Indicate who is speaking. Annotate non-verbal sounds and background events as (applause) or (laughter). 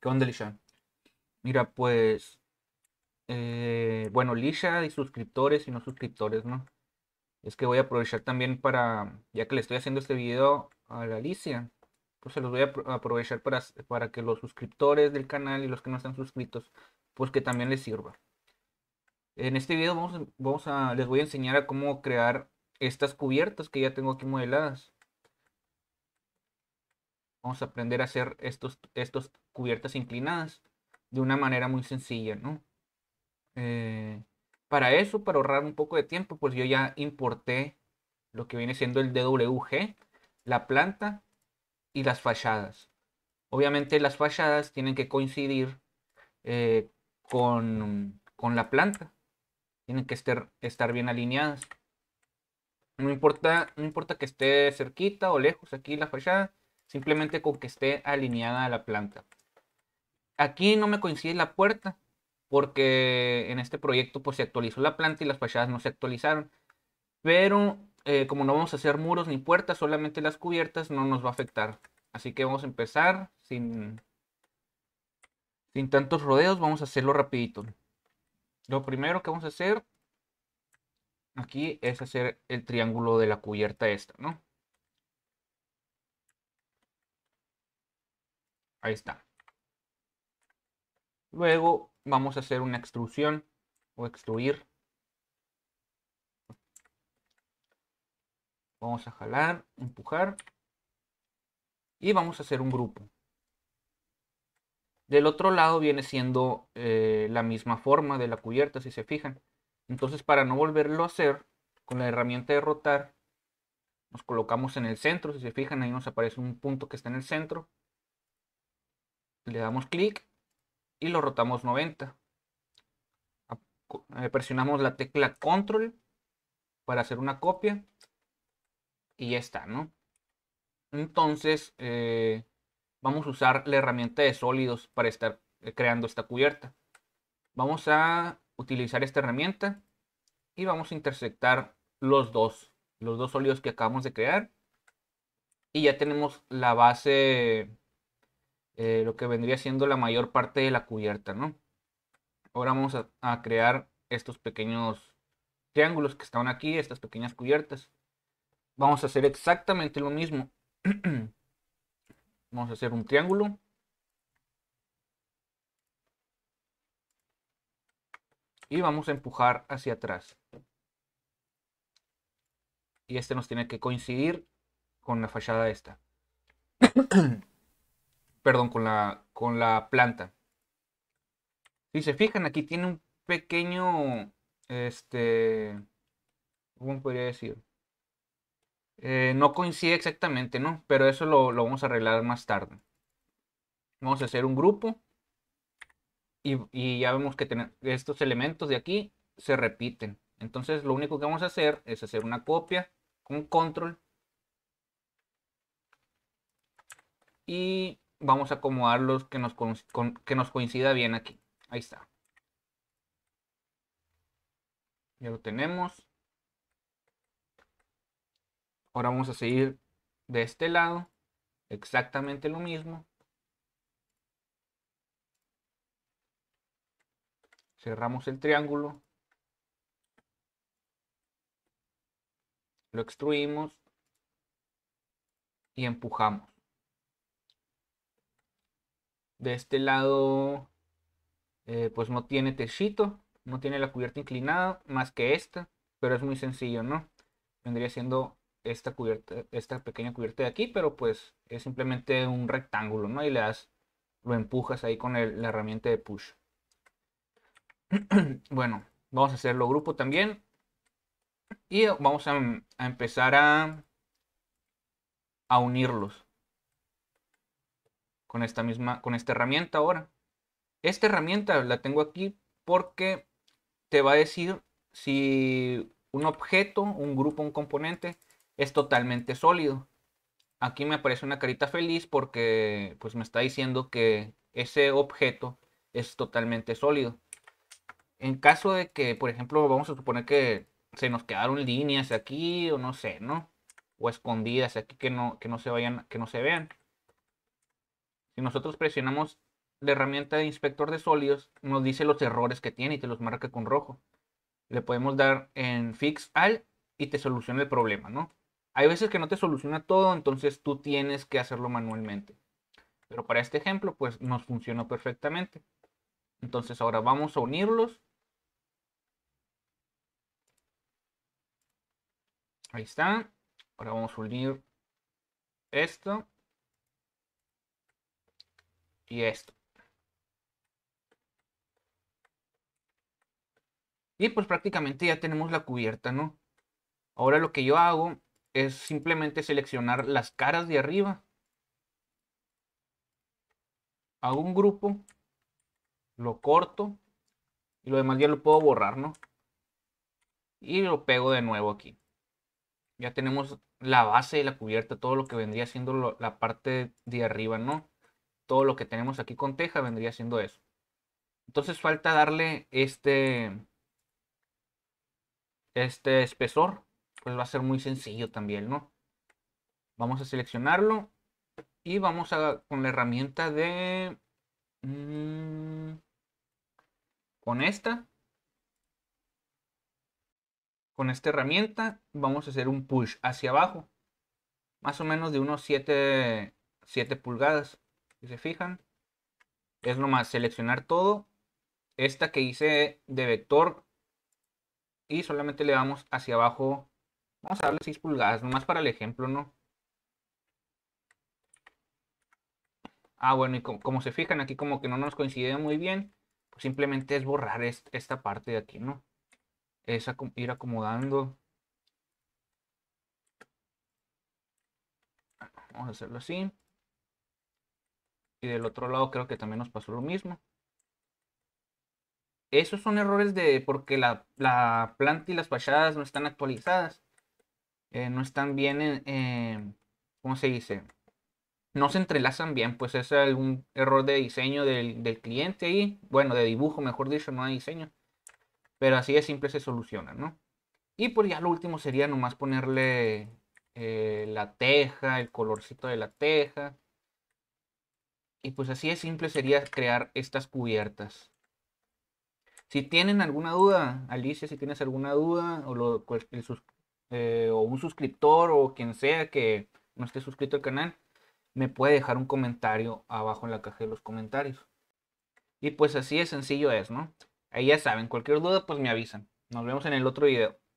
Speaker 1: ¿Qué onda, Lisha? Mira, pues. Eh, bueno, Lisha y suscriptores y no suscriptores, ¿no? Es que voy a aprovechar también para. Ya que le estoy haciendo este video a la Alicia, pues se los voy a aprovechar para, para que los suscriptores del canal y los que no están suscritos, pues que también les sirva. En este video vamos, a, les voy a enseñar a cómo crear estas cubiertas que ya tengo aquí modeladas. Vamos a aprender a hacer estos, cubiertas inclinadas de una manera muy sencilla, ¿no? Eh, para eso, para ahorrar un poco de tiempo, pues yo ya importé lo que viene siendo el DWG, la planta y las fachadas. Obviamente las fachadas tienen que coincidir eh, con, con, la planta. Tienen que estar, estar bien alineadas. No importa, no importa que esté cerquita o lejos aquí la fachada simplemente con que esté alineada a la planta. Aquí no me coincide la puerta, porque en este proyecto pues, se actualizó la planta y las fachadas no se actualizaron. Pero eh, como no vamos a hacer muros ni puertas, solamente las cubiertas no nos va a afectar. Así que vamos a empezar sin, sin tantos rodeos, vamos a hacerlo rapidito. Lo primero que vamos a hacer aquí es hacer el triángulo de la cubierta esta, ¿no? Ahí está. Luego vamos a hacer una extrusión o extruir. Vamos a jalar, empujar. Y vamos a hacer un grupo. Del otro lado viene siendo eh, la misma forma de la cubierta, si se fijan. Entonces, para no volverlo a hacer, con la herramienta de rotar, nos colocamos en el centro. Si se fijan, ahí nos aparece un punto que está en el centro le damos clic y lo rotamos 90. Eh, presionamos la tecla control para hacer una copia y ya está, ¿no? Entonces eh, vamos a usar la herramienta de sólidos para estar eh, creando esta cubierta. Vamos a utilizar esta herramienta y vamos a intersectar los dos, los dos sólidos que acabamos de crear. Y ya tenemos la base eh, lo que vendría siendo la mayor parte de la cubierta, ¿no? Ahora vamos a, a crear estos pequeños triángulos que están aquí, estas pequeñas cubiertas. Vamos a hacer exactamente lo mismo. (clears throat) vamos a hacer un triángulo. Y vamos a empujar hacia atrás. Y este nos tiene que coincidir con la fachada esta. (clears throat) perdón, con la, con la planta. Si se fijan, aquí tiene un pequeño, este, ¿cómo podría decir? Eh, no coincide exactamente, ¿no? Pero eso lo, vamos a arreglar más tarde. Vamos a hacer un grupo. Y, ya vemos que estos elementos de aquí se repiten. Entonces lo único que vamos a hacer es hacer una copia con control. Y vamos a acomodarlos que nos, que nos coincida bien aquí. Ahí está. Ya lo tenemos. Ahora vamos a seguir de este lado. Exactamente lo mismo. Cerramos el triángulo. Lo extruimos. Y empujamos. De este lado, eh, pues no tiene techito, no tiene la cubierta inclinada más que esta, pero es muy sencillo, ¿no? Vendría siendo esta cubierta, esta pequeña cubierta de aquí, pero pues es simplemente un rectángulo, ¿no? Y le das, lo empujas ahí con la herramienta de push. (clears throat) bueno, vamos a hacerlo grupo también. Y vamos a, a empezar a, a unirlos con esta misma, con esta herramienta ahora. Esta herramienta la tengo aquí porque te va a decir si un objeto, un grupo, un componente es totalmente sólido. Aquí me aparece una carita feliz porque pues me está diciendo que ese objeto es totalmente sólido. En caso de que, por ejemplo, vamos a suponer que se nos quedaron líneas aquí o no sé, ¿no? O escondidas aquí que no, que no se vayan, que no se vean y nosotros presionamos la herramienta de inspector de sólidos, nos dice los errores que tiene y te los marca con rojo. Le podemos dar en fix al y te soluciona el problema, ¿no? Hay veces que no te soluciona todo, entonces tú tienes que hacerlo manualmente. Pero para este ejemplo, pues nos funcionó perfectamente. Entonces ahora vamos a unirlos. Ahí está. Ahora vamos a unir esto y esto. Y pues prácticamente ya tenemos la cubierta, ¿no? Ahora lo que yo hago es simplemente seleccionar las caras de arriba. Hago un grupo, lo corto y lo demás ya lo puedo borrar, ¿no? Y lo pego de nuevo aquí. Ya tenemos la base de la cubierta, todo lo que vendría siendo la parte de arriba, ¿no? todo lo que tenemos aquí con teja vendría siendo eso. Entonces falta darle este, este espesor. Pues va a ser muy sencillo también, ¿no? Vamos a seleccionarlo y vamos a con la herramienta de... Mm, con esta. Con esta herramienta vamos a hacer un push hacia abajo. Más o menos de unos 7, 7 pulgadas. Si se fijan, es nomás seleccionar todo. Esta que hice de vector y solamente le damos hacia abajo. Vamos a darle 6 pulgadas, nomás para el ejemplo, ¿no? Ah, bueno, y como, se fijan aquí como que no nos coincide muy bien, pues simplemente es borrar esta parte de aquí, ¿no? Es ir acomodando. Vamos a hacerlo así. Y del otro lado creo que también nos pasó lo mismo. Esos son errores de porque la, planta y las fachadas no están actualizadas. Eh, no están bien, ¿cómo se dice? No se entrelazan bien, pues es algún error de diseño del, cliente ahí. Bueno, de dibujo, mejor dicho, no de diseño. Pero así de simple se soluciona, ¿no? Y pues ya lo último sería nomás ponerle eh, la teja, el colorcito de la teja. Y pues así de simple sería crear estas cubiertas. Si tienen alguna duda, Alicia, si tienes alguna duda, o, pues, eh, o un suscriptor o quien sea que no esté suscrito al canal, me puede dejar un comentario abajo en la caja de los comentarios. Y pues así de sencillo es, ¿no? Ahí ya saben, cualquier duda pues me avisan. Nos vemos en el otro video.